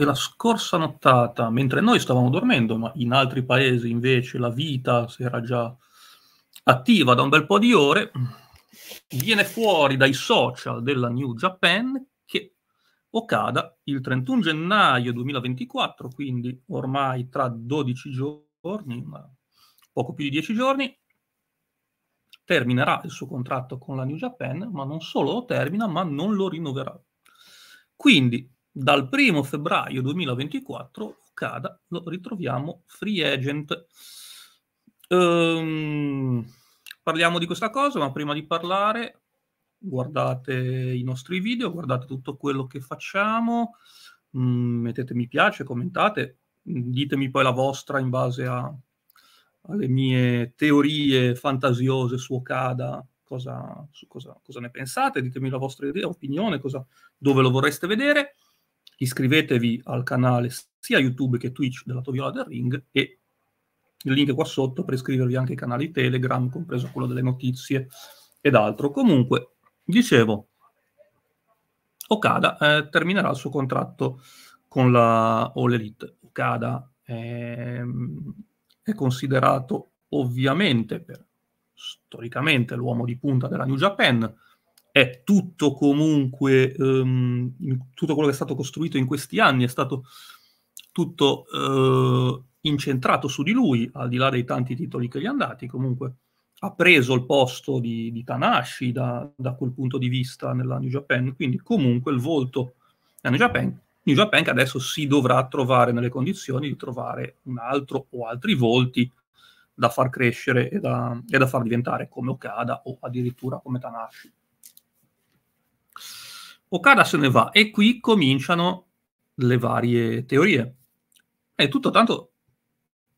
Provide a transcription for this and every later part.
e la scorsa nottata, mentre noi stavamo dormendo, ma in altri paesi invece la vita si era già attiva da un bel po' di ore, viene fuori dai social della New Japan che Okada il 31 gennaio 2024, quindi ormai tra 12 giorni, poco più di 10 giorni, terminerà il suo contratto con la New Japan, ma non solo lo termina, ma non lo rinnoverà. Quindi dal primo febbraio 2024 Okada lo ritroviamo free agent. Ehm, parliamo di questa cosa, ma prima di parlare guardate i nostri video, guardate tutto quello che facciamo, mh, mm, mettete mi piace, commentate, ditemi poi la vostra in base a, alle mie teorie fantasiose su Okada, cosa, su cosa, cosa ne pensate, ditemi la vostra idea, opinione, cosa, dove lo vorreste vedere iscrivetevi al canale sia YouTube che Twitch della Toviola del Ring e il link qua sotto per iscrivervi anche ai canali Telegram, compreso quello delle notizie ed altro. Comunque, dicevo, Okada eh, terminerà il suo contratto con la All Elite. Okada è, ehm, è considerato ovviamente per, storicamente l'uomo di punta della New Japan, è tutto comunque, um, tutto quello che è stato costruito in questi anni è stato tutto uh, incentrato su di lui, al di là dei tanti titoli che gli hanno dati, comunque ha preso il posto di, di Tanashi da, da, quel punto di vista nella New Japan, quindi comunque il volto della New Japan, New Japan che adesso si dovrà trovare nelle condizioni di trovare un altro o altri volti da far crescere e da, e da far diventare come Okada o addirittura come Tanashi. Okada se ne va e qui cominciano le varie teorie. E tutto tanto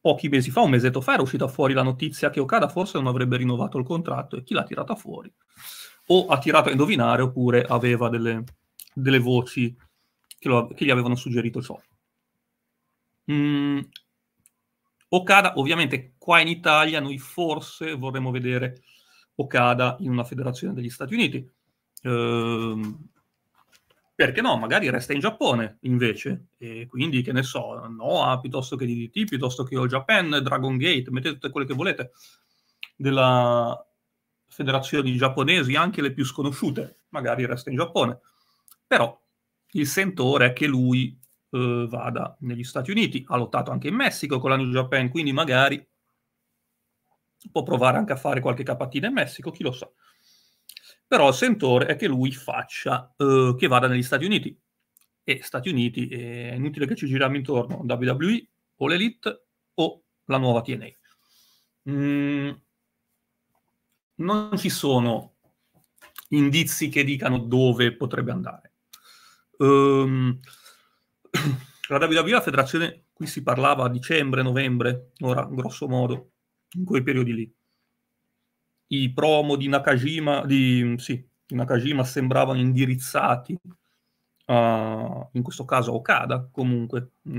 pochi mesi fa, un mesetto fa, era uscita fuori la notizia che Okada forse non avrebbe rinnovato il contratto e chi l'ha tirata fuori? O ha tirato a indovinare oppure aveva delle, delle voci che, lo, che, gli avevano suggerito ciò. Mm. Okada, ovviamente qua in Italia noi forse vorremmo vedere Okada in una federazione degli Stati Uniti. Ehm, perché no, magari resta in Giappone invece, e quindi che ne so, Noah piuttosto che DDT, piuttosto che All Japan, Dragon Gate, mettete tutte quelle che volete della federazione giapponesi, anche le più sconosciute, magari resta in Giappone. Però il sentore è che lui eh, vada negli Stati Uniti, ha lottato anche in Messico con la New Japan, quindi magari può provare anche a fare qualche capatina in Messico, chi lo sa. So però il sentore è che lui faccia, eh, che vada negli Stati Uniti. E Stati Uniti eh, è inutile che ci giriamo intorno, WWE o l'Elite o la nuova TNA. Mm, non ci sono indizi che dicano dove potrebbe andare. Um, la WWE, la federazione, qui si parlava a dicembre, novembre, ora grosso modo, in quei periodi lì i promo di Nakajima, di, sì, di Nakajima sembravano indirizzati, a, eh, in questo caso a Okada comunque, mm.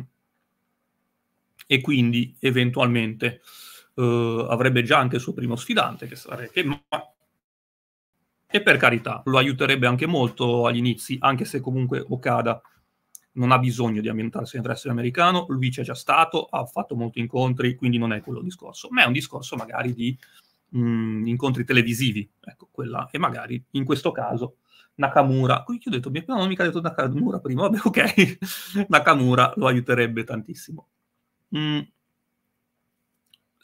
e quindi eventualmente eh, avrebbe già anche il suo primo sfidante, che sarebbe ma... E per carità, lo aiuterebbe anche molto agli inizi, anche se comunque Okada non ha bisogno di ambientarsi nel wrestling americano, lui c'è già stato, ha fatto molti incontri, quindi non è quello il discorso, ma è un discorso magari di mh, incontri televisivi, ecco, quella, e magari in questo caso Nakamura, qui ho detto, mi, no, non mica detto Nakamura prima, vabbè ok, Nakamura lo aiuterebbe tantissimo. Mm.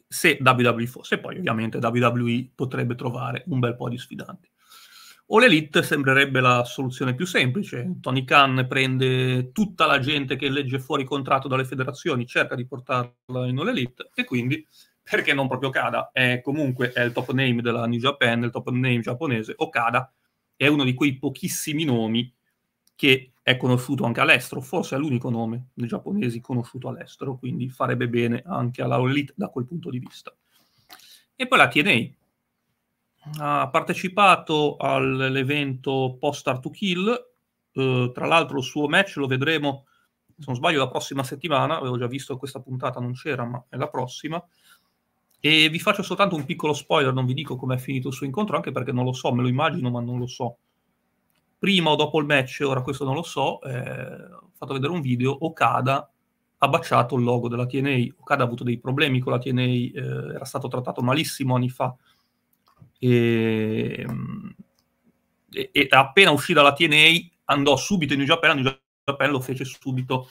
Se WWE fosse, poi ovviamente WWE potrebbe trovare un bel po' di sfidanti. O l'Elite sembrerebbe la soluzione più semplice. Tony Khan prende tutta la gente che legge fuori contratto dalle federazioni, cerca di portarla in All Elite e quindi perché non proprio Kada, è comunque è il top name della New Japan, il top name giapponese, Okada è uno di quei pochissimi nomi che è conosciuto anche all'estero, forse è l'unico nome dei giapponesi conosciuto all'estero, quindi farebbe bene anche alla All da quel punto di vista. E poi la TNA ha partecipato all'evento Post Star to Kill, eh, tra l'altro il suo match lo vedremo, se non sbaglio, la prossima settimana, avevo già visto questa puntata, non c'era, ma è la prossima, e vi faccio soltanto un piccolo spoiler, non vi dico come è finito il suo incontro, anche perché non lo so, me lo immagino, ma non lo so. Prima o dopo il match, ora questo non lo so, eh, ho fatto vedere un video, Okada ha baciato il logo della TNA. Okada ha avuto dei problemi con la TNA, eh, era stato trattato malissimo anni fa. E, mm, e, e, appena uscì dalla TNA andò subito in New Japan, New Japan lo fece subito,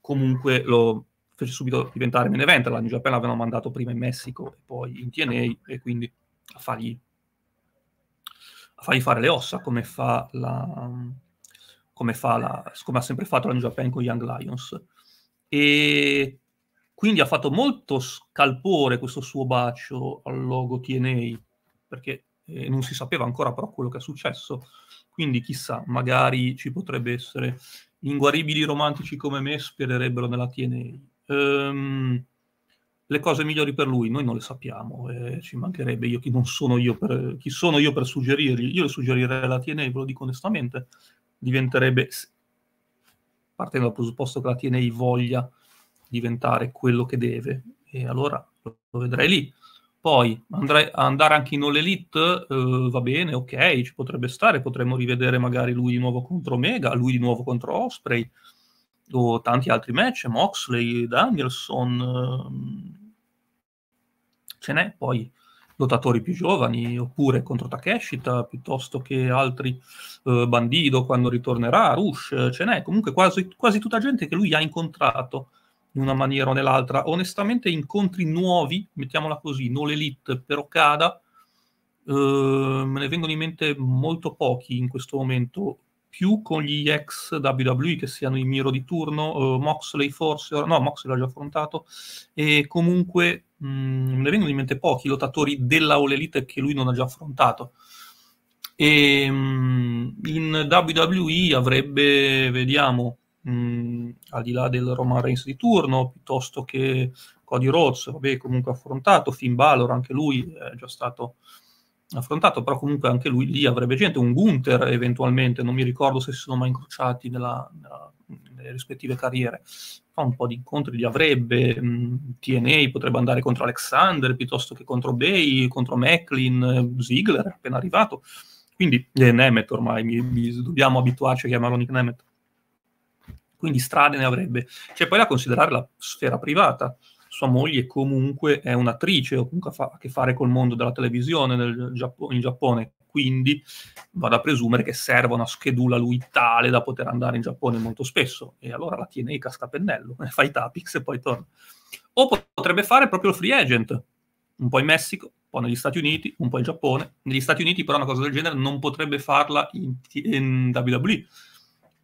comunque lo, fece subito diventare main event, la New Japan l'avevano mandato prima in Messico e poi in TNA e quindi a fargli, a fargli fare le ossa come fa la... Come, fa la, come ha sempre fatto la New Japan con Young Lions. E quindi ha fatto molto scalpore questo suo bacio al logo TNA, perché eh, non si sapeva ancora però quello che è successo. Quindi chissà, magari ci potrebbe essere inguaribili romantici come me spererebbero nella TNA ehm, le cose migliori per lui noi non le sappiamo, eh, ci mancherebbe io chi non sono io per, chi sono io per suggerirgli, io le suggerirei la TNA, ve lo dico onestamente, diventerebbe, partendo dal presupposto che la TNA voglia diventare quello che deve, e allora lo vedrei lì. Poi andrei, andare anche in All Elite eh, va bene, ok, ci potrebbe stare, potremmo rivedere magari lui di nuovo contro Omega, lui di nuovo contro Osprey, o tanti altri match, Moxley, Danielson, ehm, ce n'è poi lottatori più giovani, oppure contro Takeshita, piuttosto che altri, eh, Bandido quando ritornerà, Rush, ce n'è comunque quasi, quasi tutta gente che lui ha incontrato in una maniera o nell'altra. Onestamente incontri nuovi, mettiamola così, non l'elite per Okada, eh, me ne vengono in mente molto pochi in questo momento, più con gli ex WWE che siano il Miro di turno, uh, Moxley forse, no Moxley l'ha già affrontato e comunque mh, mm, ne vengono in mente pochi lottatori della All Elite che lui non ha già affrontato e mh, mm, in WWE avrebbe, vediamo mh, mm, al di là del Roman Reigns di turno piuttosto che Cody Rhodes, vabbè comunque affrontato, Finn Balor anche lui eh, è già stato affrontato, però comunque anche lui lì avrebbe gente, un Gunther eventualmente, non mi ricordo se si sono mai incrociati nella, nella, nelle rispettive carriere, fa un po' di incontri li avrebbe, TNA potrebbe andare contro Alexander piuttosto che contro Bay, contro Macklin, Ziegler appena arrivato, quindi eh, Nemeth ormai, mi, mi, dobbiamo abituarci a chiamarlo Nick Nemeth, quindi strade ne avrebbe. C'è poi da considerare la sfera privata, sua moglie comunque è un'attrice o comunque fa a che fare col mondo della televisione del Giappone, in Giappone, quindi vado a presumere che serva una schedula lui tale da poter andare in Giappone molto spesso e allora la tiene i cascapennello, fa i tapix e poi torna. O potrebbe fare proprio il free agent, un po' in Messico, un po' negli Stati Uniti, un po' in Giappone. Negli Stati Uniti però una cosa del genere non potrebbe farla in, in WWE,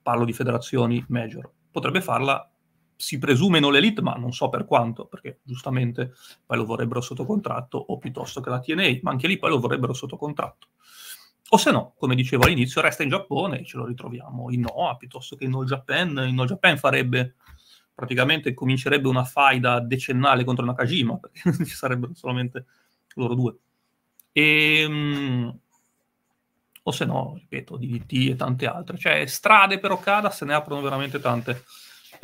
parlo di federazioni major, potrebbe farla si presume non l'elite, ma non so per quanto, perché giustamente poi lo vorrebbero sotto contratto, o piuttosto che la TNA, ma anche lì poi lo vorrebbero sotto contratto. O se no, come dicevo all'inizio, resta in Giappone e ce lo ritroviamo in Noah piuttosto che in All Japan. In All Japan farebbe praticamente comincerebbe una faida decennale contro Nakajima, perché ci sarebbero solamente loro due. E, ehm, o se no, ripeto, DDT e tante altre. Cioè, strade per Okada se ne aprono veramente tante.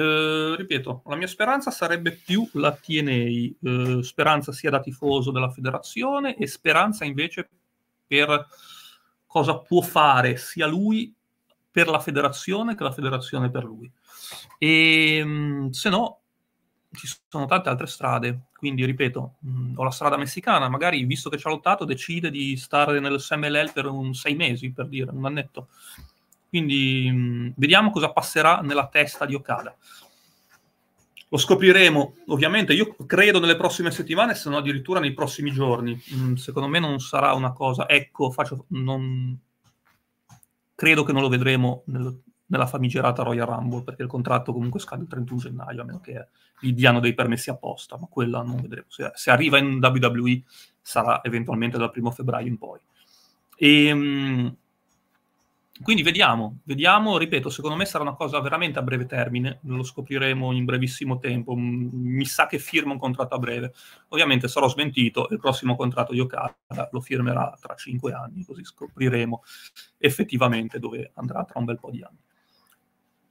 Eh, ripeto, la mia speranza sarebbe più la TNA, eh, speranza sia da tifoso della federazione e speranza invece per cosa può fare sia lui per la federazione che la federazione per lui. E ehm, se no, ci sono tante altre strade. Quindi, ripeto, mh, mm, ho la strada messicana, magari visto che ci ha lottato, decide di stare nel SMLL per un sei mesi, per dire, un annetto quindi mh, mm, vediamo cosa passerà nella testa di Okada. Lo scopriremo, ovviamente, io credo nelle prossime settimane, se no addirittura nei prossimi giorni. Mh, mm, secondo me non sarà una cosa, ecco, faccio, non... credo che non lo vedremo nel, nella famigerata Royal Rumble, perché il contratto comunque scade il 31 gennaio, a meno che gli diano dei permessi apposta, ma quella non vedremo. Se, se arriva in WWE sarà eventualmente dal primo febbraio in poi. E, ehm, mh, quindi vediamo, vediamo, ripeto, secondo me sarà una cosa veramente a breve termine, lo scopriremo in brevissimo tempo, mi sa che firma un contratto a breve, ovviamente sarò smentito, il prossimo contratto di Okada lo firmerà tra cinque anni, così scopriremo effettivamente dove andrà tra un bel po' di anni.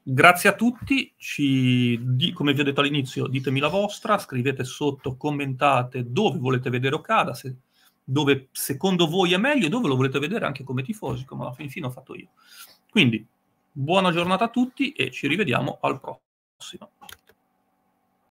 Grazie a tutti, Ci, di, come vi ho detto all'inizio, ditemi la vostra, scrivete sotto, commentate dove volete vedere Okada, se dove secondo voi è meglio e dove lo volete vedere anche come tifosi, come alla fin fine ho fatto io. Quindi buona giornata a tutti e ci rivediamo al prossimo.